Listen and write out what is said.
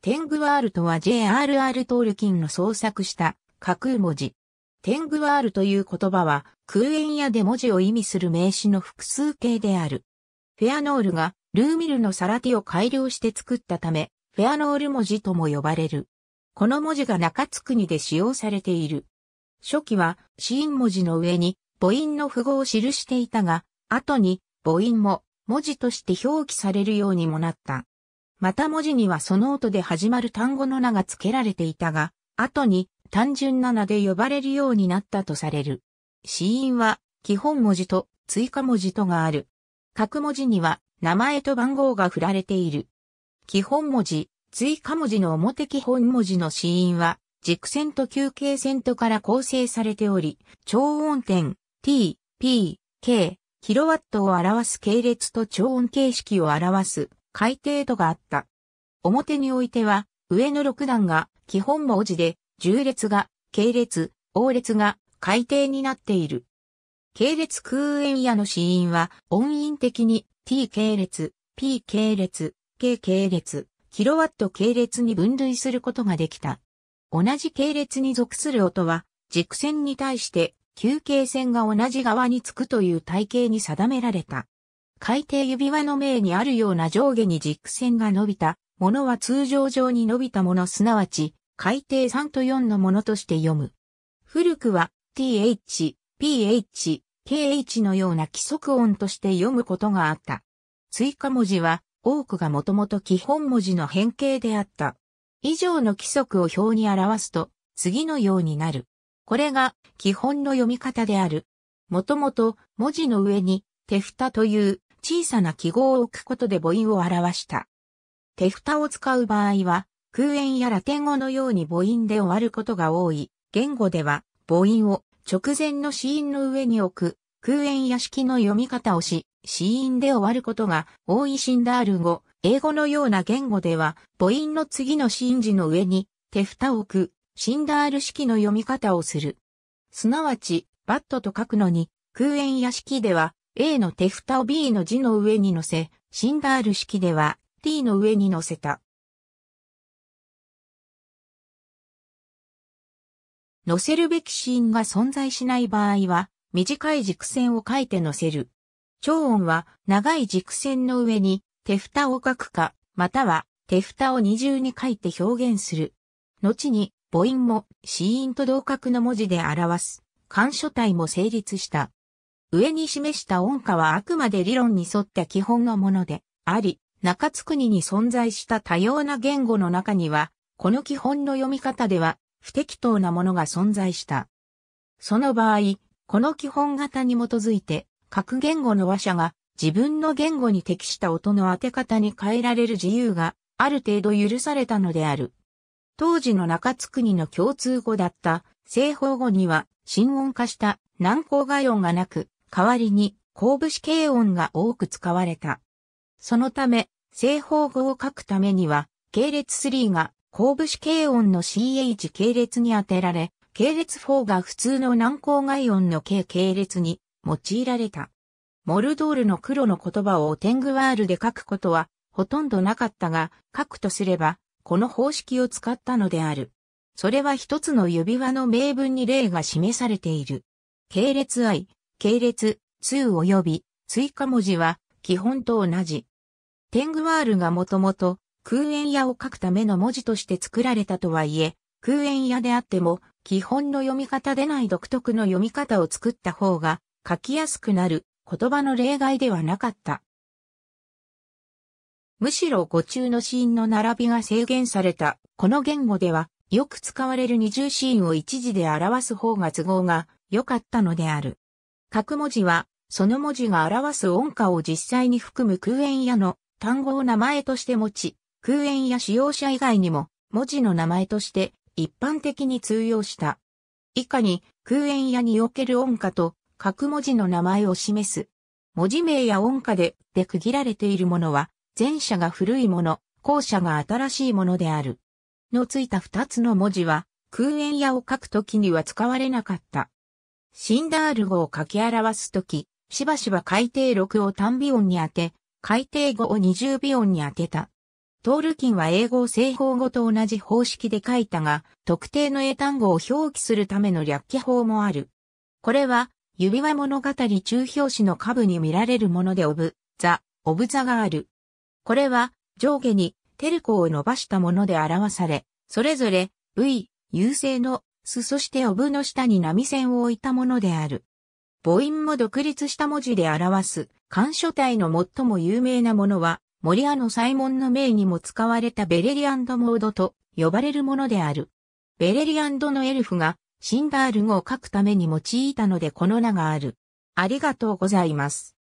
テングワールとは J.R.R. トールキンの創作した架空文字。テングワールという言葉は空縁やで文字を意味する名詞の複数形である。フェアノールがルーミルのサラティを改良して作ったため、フェアノール文字とも呼ばれる。この文字が中津国で使用されている。初期はーン文字の上に母音の符号を記していたが、後に母音も文字として表記されるようにもなった。また文字にはその音で始まる単語の名が付けられていたが、後に単純な名で呼ばれるようになったとされる。子音は基本文字と追加文字とがある。各文字には名前と番号が振られている。基本文字、追加文字の表基本文字の子音は軸線と休憩線とから構成されており、超音点 t, p, k, キロワットを表す系列と超音形式を表す改定とがあった。表においては、上の6段が基本文字で、重列が、系列、応列が改定になっている。系列空円矢の死因は、音韻的に t 系列、p 系列、k 系列、キロワット系列に分類することができた。同じ系列に属する音は、軸線に対して、休憩線が同じ側につくという体系に定められた。海底指輪の銘にあるような上下に軸線が伸びたものは通常上に伸びたものすなわち海底3と4のものとして読む。古くは th, ph, kh のような規則音として読むことがあった。追加文字は多くがもともと基本文字の変形であった。以上の規則を表に表すと次のようになる。これが基本の読み方である。もともと文字の上に手蓋という小さな記号を置くことで母音を表した。手蓋を使う場合は、空縁やラテン語のように母音で終わることが多い。言語では、母音を直前の子音の上に置く、空縁や式の読み方をし、子音で終わることが多いシンダール語。英語のような言語では、母音の次の子音字の上に、手蓋を置く、シンダール式の読み方をする。すなわち、バットと書くのに、空縁や式では、A の手蓋を B の字の上に乗せ、シンダール式では T の上に乗せた。乗せるべきシーンが存在しない場合は、短い軸線を書いて乗せる。超音は長い軸線の上に手蓋を書くか、または手蓋を二重に書いて表現する。後に母音も子音と同格の文字で表す。関書体も成立した。上に示した音歌はあくまで理論に沿った基本のものであり、中津国に存在した多様な言語の中には、この基本の読み方では不適当なものが存在した。その場合、この基本型に基づいて、各言語の話者が自分の言語に適した音の当て方に変えられる自由がある程度許されたのである。当時の中津国の共通語だった西方語には、新音化した南高外音がなく、代わりに後部子軽音が多く使われた。そのため、正方語を書くためには、系列3が後部子軽音の CH 系列に当てられ、系列4が普通の難光外音の K 系列に用いられた。モルドールの黒の言葉をテングワールで書くことはほとんどなかったが、書くとすれば、この方式を使ったのである。それは一つの指輪の名分に例が示されている。系列愛。系列、通及び追加文字は基本と同じ。テングワールがもともと空縁屋を書くための文字として作られたとはいえ、空縁屋であっても基本の読み方でない独特の読み方を作った方が書きやすくなる言葉の例外ではなかった。むしろ語中のシーンの並びが制限された、この言語ではよく使われる二重シーンを一字で表す方が都合が良かったのである。各文字は、その文字が表す音歌を実際に含む空縁屋の単語を名前として持ち、空縁屋使用者以外にも文字の名前として一般的に通用した。以下に空縁屋における音歌と各文字の名前を示す。文字名や音歌でで区切られているものは、前者が古いもの、後者が新しいものである。のついた二つの文字は、空縁屋を書くときには使われなかった。シンダール語を書き表すとき、しばしば改定録を単美音に当て、改定語を二重美音に当てた。トールキンは英語を正方語と同じ方式で書いたが、特定の英単語を表記するための略記法もある。これは、指輪物語中表紙の下部に見られるものでオブ、ザ、オブザがある。これは、上下にテルコを伸ばしたもので表され、それぞれ、V、優勢のすそしてオブの下に波線を置いたものである。母音も独立した文字で表す、漢書体の最も有名なものは、森屋のサイモンの名にも使われたベレリアンドモードと呼ばれるものである。ベレリアンドのエルフがシンダール語を書くために用いたのでこの名がある。ありがとうございます。